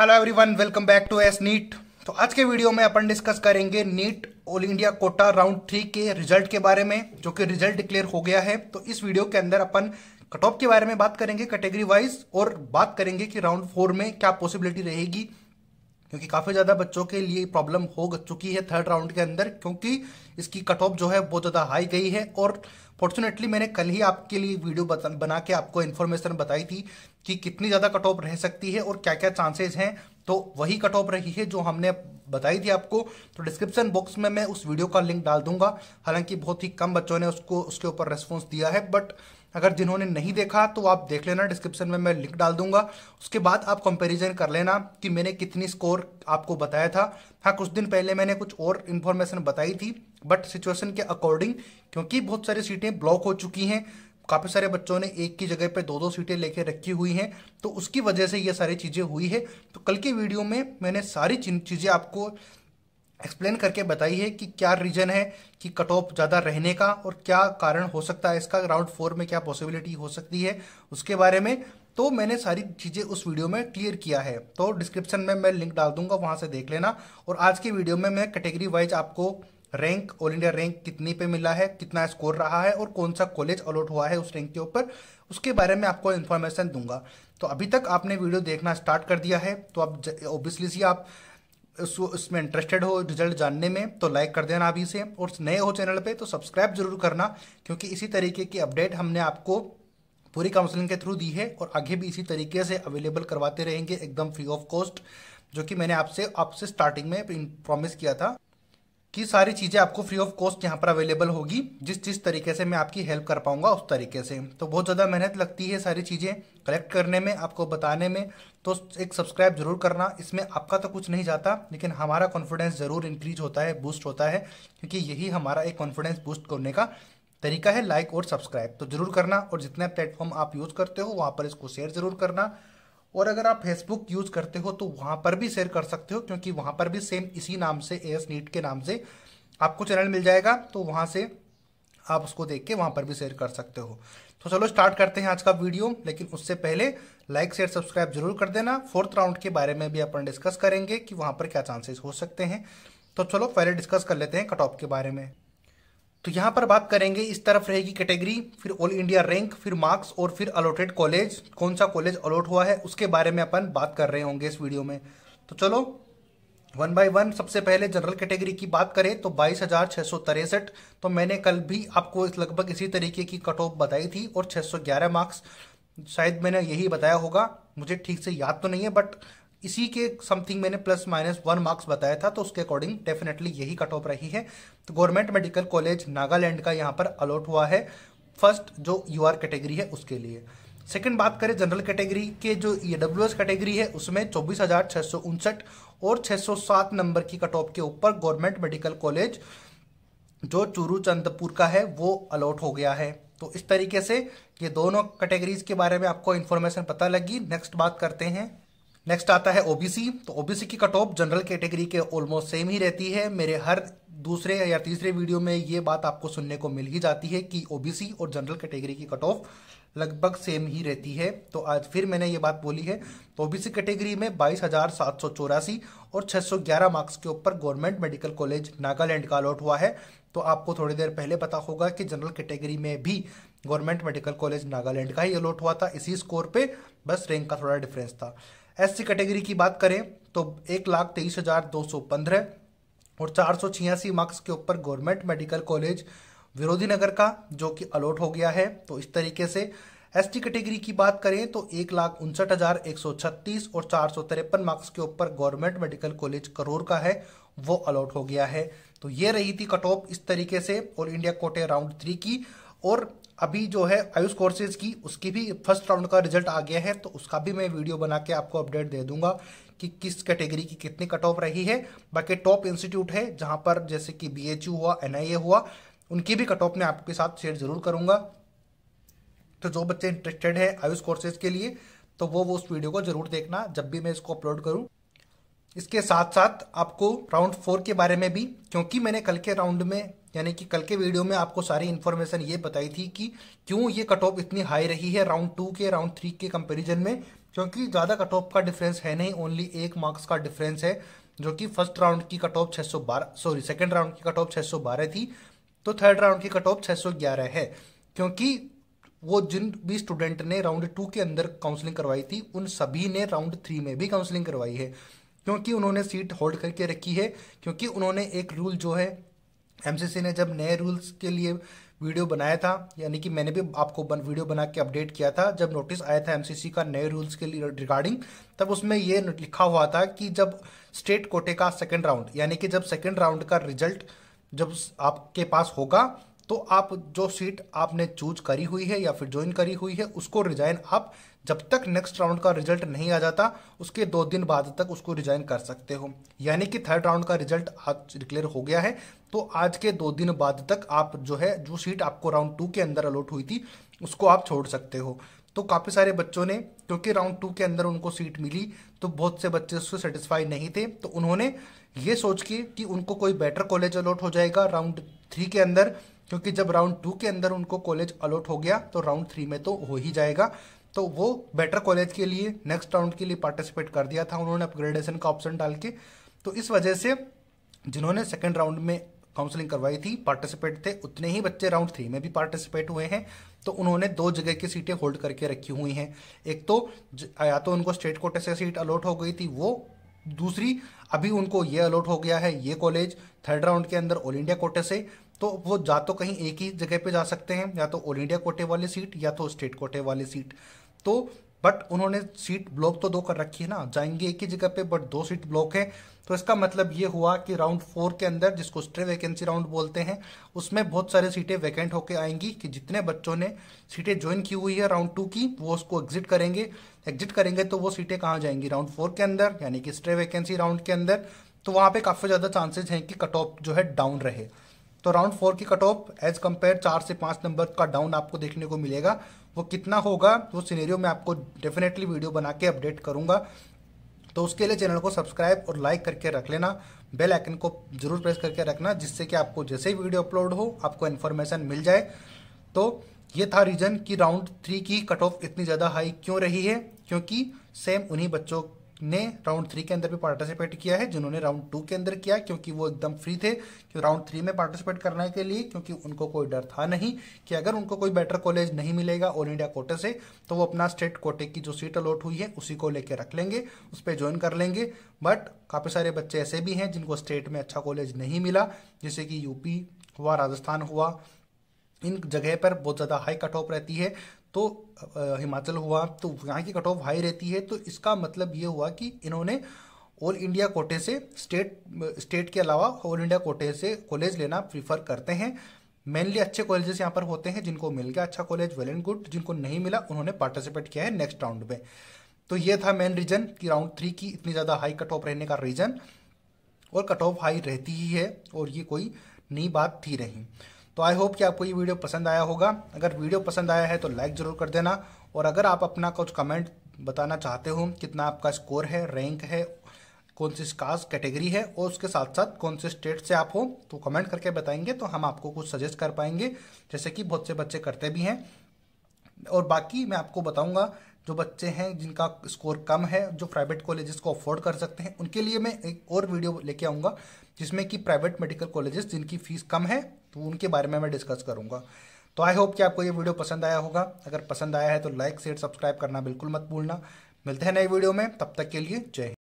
hello everyone welcome back to S NEET तो आज के वीडियो में अपन डिस्कस करेंगे NEET all India quota round three के रिजल्ट के बारे में जो कि रिजल्ट डिक्लेयर हो गया है तो इस वीडियो के अंदर अपन कट ऑफ के बारे में बात करेंगे कैटेगरी वाइज और बात करेंगे कि राउंड फोर में क्या पॉसिबिलिटी रहेगी क्योंकि काफ़ी ज़्यादा बच्चों के लिए प्रॉब्लम हो चुकी है थर्ड राउंड के अंदर क्योंकि इसकी कट ऑफ जो है बहुत ज़्यादा हाई गई है और फॉर्चुनेटली मैंने कल ही आपके लिए वीडियो बना के आपको इन्फॉर्मेशन बताई थी कि कितनी ज़्यादा कट ऑफ रह सकती है और क्या क्या चांसेज हैं तो वही कट ऑफ रही है जो हमने बताई थी आपको तो डिस्क्रिप्शन बॉक्स में मैं उस वीडियो का लिंक डाल दूंगा हालांकि बहुत ही कम बच्चों ने उसको उसके ऊपर रेस्पॉन्स दिया है बट अगर जिन्होंने नहीं देखा तो आप देख लेना डिस्क्रिप्शन में मैं लिंक डाल दूंगा उसके बाद आप कंपैरिजन कर लेना कि मैंने कितनी स्कोर आपको बताया था हाँ कुछ दिन पहले मैंने कुछ और इन्फॉर्मेशन बताई थी बट सिचुएशन के अकॉर्डिंग क्योंकि बहुत सारी सीटें ब्लॉक हो चुकी हैं काफ़ी सारे बच्चों ने एक की जगह पर दो दो सीटें लेके रखी हुई हैं तो उसकी वजह से ये सारी चीज़ें हुई है तो कल की वीडियो में मैंने सारी चीज़ें आपको एक्सप्लेन करके बताइए कि क्या रीजन है कि कट ऑफ ज़्यादा रहने का और क्या कारण हो सकता है इसका राउंड फोर में क्या पॉसिबिलिटी हो सकती है उसके बारे में तो मैंने सारी चीज़ें उस वीडियो में क्लियर किया है तो डिस्क्रिप्शन में मैं लिंक डाल दूंगा वहाँ से देख लेना और आज की वीडियो में मैं कैटेगरी वाइज आपको रैंक ऑल इंडिया रैंक कितनी पे मिला है कितना स्कोर रहा है और कौन सा कॉलेज अलॉट हुआ है उस रैंक के ऊपर उसके बारे में आपको इन्फॉर्मेशन दूंगा तो अभी तक आपने वीडियो देखना स्टार्ट कर दिया है तो आप ऑब्वियसली सी आप उसमें इंटरेस्टेड हो रिजल्ट जानने में तो लाइक कर देना अभी से और नए हो चैनल पे तो सब्सक्राइब जरूर करना क्योंकि इसी तरीके की अपडेट हमने आपको पूरी काउंसलिंग के थ्रू दी है और आगे भी इसी तरीके से अवेलेबल करवाते रहेंगे एकदम फ्री ऑफ कॉस्ट जो कि मैंने आपसे आपसे स्टार्टिंग में प्रॉमिस किया था कि सारी चीज़ें आपको फ्री ऑफ कॉस्ट यहाँ पर अवेलेबल होगी जिस जिस तरीके से मैं आपकी हेल्प कर पाऊँगा उस तरीके से तो बहुत ज़्यादा मेहनत लगती है सारी चीज़ें कलेक्ट करने में आपको बताने में तो एक सब्सक्राइब जरूर करना इसमें आपका तो कुछ नहीं जाता लेकिन हमारा कॉन्फिडेंस ज़रूर इंक्रीज होता है बूस्ट होता है क्योंकि यही हमारा एक कॉन्फिडेंस बूस्ट करने का तरीका है लाइक और सब्सक्राइब तो जरूर करना और जितना प्लेटफॉर्म आप यूज़ करते हो वहाँ पर इसको शेयर जरूर करना और अगर आप फेसबुक यूज़ करते हो तो वहाँ पर भी शेयर कर सकते हो क्योंकि वहाँ पर भी सेम इसी नाम से ए एस नीट के नाम से आपको चैनल मिल जाएगा तो वहाँ से आप उसको देख के वहाँ पर भी शेयर कर सकते हो तो चलो स्टार्ट करते हैं आज का वीडियो लेकिन उससे पहले लाइक शेयर सब्सक्राइब जरूर कर देना फोर्थ राउंड के बारे में भी अपन डिस्कस करेंगे कि वहाँ पर क्या चांसेस हो सकते हैं तो चलो पहले डिस्कस कर लेते हैं कट ऑफ के बारे में तो यहाँ पर बात करेंगे इस तरफ रहेगी कैटेगरी फिर ऑल इंडिया रैंक फिर मार्क्स और फिर अलॉटेड कॉलेज कौन सा कॉलेज अलॉट हुआ है उसके बारे में अपन बात कर रहे होंगे इस वीडियो में तो चलो वन बाय वन सबसे पहले जनरल कैटेगरी की बात करें तो बाईस हजार छः सौ तिरसठ तो मैंने कल भी आपको इस लगभग इसी तरीके की कट ऑफ बताई थी और 611 मार्क्स शायद मैंने यही बताया होगा मुझे ठीक से याद तो नहीं है बट इसी के समथिंग मैंने प्लस माइनस वन मार्क्स बताया था तो उसके अकॉर्डिंग डेफिनेटली यही कट ऑफ रही है तो गवर्नमेंट मेडिकल कॉलेज नागालैंड का यहाँ पर अलॉट हुआ है फर्स्ट जो यू आर कैटेगरी है उसके लिए सेकेंड बात करें जनरल कैटेगरी के जो ई डब्ल्यू एस कैटेगरी है उसमें चौबीस हजार छः सौ उनसठ और 607 नंबर की कट ऑफ के ऊपर गवर्नमेंट मेडिकल कॉलेज जो चूरू चंदपुर का है वो अलॉट हो गया है तो इस तरीके से ये दोनों कैटेगरीज के बारे में आपको इन्फॉर्मेशन पता लगी नेक्स्ट बात करते हैं नेक्स्ट आता है ओबीसी तो ओबीसी की कट ऑफ जनरल कैटेगरी के ऑलमोस्ट सेम ही रहती है मेरे हर दूसरे या तीसरे वीडियो में ये बात आपको सुनने को मिल ही जाती है कि ओबीसी और जनरल कैटेगरी की कट ऑफ लगभग सेम ही रहती है तो आज फिर मैंने ये बात बोली है तो ओबीसी कैटेगरी में बाईस हजार सात सौ चौरासी और 611 मार्क्स के ऊपर गवर्नमेंट मेडिकल कॉलेज नागालैंड का अलॉट हुआ है तो आपको थोड़ी देर पहले पता होगा कि जनरल कैटेगरी में भी गवर्नमेंट मेडिकल कॉलेज नागालैंड का ही अलॉट हुआ था इसी स्कोर पर बस रैंक का थोड़ा डिफरेंस था एस कैटेगरी की बात करें तो एक लाख तेईस हज़ार दो सौ पंद्रह और चार सौ छियासी मार्क्स के ऊपर गवर्नमेंट मेडिकल कॉलेज विरोधी नगर का जो कि अलॉट हो गया है तो इस तरीके से एस टी कैटेगरी की बात करें तो एक लाख उनसठ हज़ार एक सौ छत्तीस और चार सौ तिरपन मार्क्स के ऊपर गवर्नमेंट मेडिकल कॉलेज करोर का है वो अलॉट हो गया है तो ये रही थी कट ऑफ इस तरीके से ऑल इंडिया कोटे राउंड थ्री की और अभी जो है आयुष कोर्सेज की उसकी भी फर्स्ट राउंड का रिजल्ट आ गया है तो उसका भी मैं वीडियो बना के आपको अपडेट दे दूंगा कि किस कैटेगरी की कितनी कट ऑफ रही है बाकी टॉप इंस्टीट्यूट है जहाँ पर जैसे कि बी हुआ एन हुआ उनकी भी कट ऑफ मैं आपके साथ शेयर जरूर करूंगा तो जो बच्चे इंटरेस्टेड है आयुष कोर्सेज के लिए तो वो वो उस वीडियो को जरूर देखना जब भी मैं इसको अपलोड करूँ इसके साथ साथ आपको राउंड फोर के बारे में भी क्योंकि मैंने कल के राउंड में यानी कि कल के वीडियो में आपको सारी इन्फॉर्मेशन ये बताई थी कि क्यों ये कट ऑफ इतनी हाई रही है राउंड टू के राउंड थ्री के कंपैरिजन में क्योंकि ज़्यादा कट ऑफ का डिफरेंस है नहीं ओनली एक मार्क्स का डिफरेंस है जो कि फर्स्ट राउंड की cut off 612 sorry second round की कट ऑफ छः थी तो थर्ड राउंड की कट ऑफ छः है क्योंकि वो जिन भी स्टूडेंट ने राउंड टू के अंदर काउंसलिंग करवाई थी उन सभी ने राउंड थ्री में भी काउंसलिंग करवाई है क्योंकि उन्होंने सीट होल्ड करके रखी है क्योंकि उन्होंने एक रूल जो है एमसीसी ने जब नए रूल्स के लिए वीडियो बनाया था यानी कि मैंने भी आपको बन वीडियो बना के अपडेट किया था जब नोटिस आया था एमसीसी का नए रूल्स के लिए रिगार्डिंग तब उसमें ये लिखा हुआ था कि जब स्टेट कोटे का सेकेंड राउंड यानी कि जब सेकेंड राउंड का रिजल्ट जब आपके पास होगा तो आप जो सीट आपने चूज करी हुई है या फिर ज्वाइन करी हुई है उसको रिजाइन आप जब तक नेक्स्ट राउंड का रिजल्ट नहीं आ जाता उसके दो दिन बाद तक उसको रिजाइन कर सकते हो यानी कि थर्ड राउंड का रिजल्ट आज डिक्लेयर हो गया है तो आज के दो दिन बाद तक आप जो है जो सीट आपको राउंड टू के अंदर अलॉट हुई थी उसको आप छोड़ सकते हो तो काफ़ी सारे बच्चों ने क्योंकि राउंड टू के अंदर उनको सीट मिली तो बहुत से बच्चे उससे सेटिस्फाई नहीं थे तो उन्होंने ये सोच के कि उनको कोई बेटर कॉलेज अलॉट हो जाएगा राउंड थ्री के अंदर क्योंकि जब राउंड टू के अंदर उनको कॉलेज अलॉट हो गया तो राउंड थ्री में तो हो ही जाएगा तो वो बेटर कॉलेज के लिए नेक्स्ट राउंड के लिए पार्टिसिपेट कर दिया था उन्होंने अपग्रेडेशन का ऑप्शन डाल के तो इस वजह से जिन्होंने सेकेंड राउंड में काउंसलिंग करवाई थी पार्टिसिपेट थे उतने ही बच्चे राउंड थ्री में भी पार्टिसिपेट हुए हैं तो उन्होंने दो जगह की सीटें होल्ड करके रखी हुई हैं एक तो या तो उनको स्टेट कोटे से सीट अलॉट हो गई थी वो दूसरी अभी उनको ये अलॉट हो गया है ये कॉलेज थर्ड राउंड के अंदर ऑल इंडिया कोटे से तो वो जा तो कहीं एक ही जगह पे जा सकते हैं या तो ऑल इंडिया कोटे वाली सीट या तो स्टेट कोटे वाली सीट तो बट उन्होंने सीट ब्लॉक तो दो कर रखी है ना जाएंगे एक ही जगह पे बट दो सीट ब्लॉक है तो इसका मतलब ये हुआ कि राउंड फोर के अंदर जिसको स्ट्रे वैकेंसी राउंड बोलते हैं उसमें बहुत सारे सीटें वैकेंट होकर आएंगी कि जितने बच्चों ने सीटें ज्वाइन की हुई है राउंड टू की वो उसको एग्जिट करेंगे एग्जिट करेंगे तो वो सीटें कहाँ जाएंगी राउंड फोर के अंदर यानी कि स्ट्रे वैकेंसी राउंड के अंदर तो वहाँ पर काफ़ी ज़्यादा चांसेज हैं कि कट ऑफ जो है डाउन रहे तो राउंड फोर की कट ऑफ एज कम्पेयर चार से पाँच नंबर का डाउन आपको देखने को मिलेगा वो कितना होगा वो तो सीनेरियो में आपको डेफिनेटली वीडियो बना के अपडेट करूंगा तो उसके लिए चैनल को सब्सक्राइब और लाइक करके रख लेना बेल आइकन को जरूर प्रेस करके रखना जिससे कि आपको जैसे ही वीडियो अपलोड हो आपको इन्फॉर्मेशन मिल जाए तो ये था रीज़न कि राउंड थ्री की कट ऑफ इतनी ज़्यादा हाई क्यों रही है क्योंकि सेम उन्हीं बच्चों ने राउंड थ्री के अंदर भी पार्टिसिपेट किया है जिन्होंने राउंड टू के अंदर किया क्योंकि वो एकदम फ्री थे कि राउंड थ्री में पार्टिसिपेट करने के लिए क्योंकि उनको कोई डर था नहीं कि अगर उनको कोई बेटर कॉलेज नहीं मिलेगा ऑल इंडिया कोटे से तो वो अपना स्टेट कोटे की जो सीट अलॉट हुई है उसी को लेकर रख लेंगे उस पर ज्वाइन कर लेंगे बट काफ़ी सारे बच्चे ऐसे भी हैं जिनको स्टेट में अच्छा कॉलेज नहीं मिला जैसे कि यूपी हुआ राजस्थान हुआ इन जगह पर बहुत ज़्यादा हाई कट ऑफ रहती है तो हिमाचल हुआ तो यहाँ की कट ऑफ हाई रहती है तो इसका मतलब ये हुआ कि इन्होंने ऑल इंडिया कोटे से स्टेट स्टेट के अलावा ऑल इंडिया कोटे से कॉलेज लेना प्रीफर करते हैं मेनली अच्छे कॉलेजेस यहाँ पर होते हैं जिनको मिल गया अच्छा कॉलेज वेल एंड गुड जिनको नहीं मिला उन्होंने पार्टिसिपेट किया है नेक्स्ट राउंड में तो ये था मेन रीजन कि राउंड थ्री की इतनी ज़्यादा हाई कट ऑफ रहने का रीजन और कट ऑफ हाई रहती ही है और ये कोई नई बात थी रही तो आई होप कि आपको ये वीडियो पसंद आया होगा अगर वीडियो पसंद आया है तो लाइक ज़रूर कर देना और अगर आप अपना कुछ कमेंट बताना चाहते हो कितना आपका स्कोर है रैंक है कौन सी कास्ट कैटेगरी है और उसके साथ साथ कौन से स्टेट से आप हो तो कमेंट करके बताएंगे तो हम आपको कुछ सजेस्ट कर पाएंगे जैसे कि बहुत से बच्चे करते भी हैं और बाकी मैं आपको बताऊंगा जो बच्चे हैं जिनका स्कोर कम है जो प्राइवेट कॉलेजेस को अफोर्ड कर सकते हैं उनके लिए मैं एक और वीडियो लेके आऊँगा जिसमें कि प्राइवेट मेडिकल कॉलेजेस जिनकी फ़ीस कम है तो उनके बारे में मैं डिस्कस करूँगा तो आई होप कि आपको ये वीडियो पसंद आया होगा अगर पसंद आया है तो लाइक शेयर सब्सक्राइब करना बिल्कुल मत भूलना मिलते हैं नए वीडियो में तब तक के लिए जय हिंद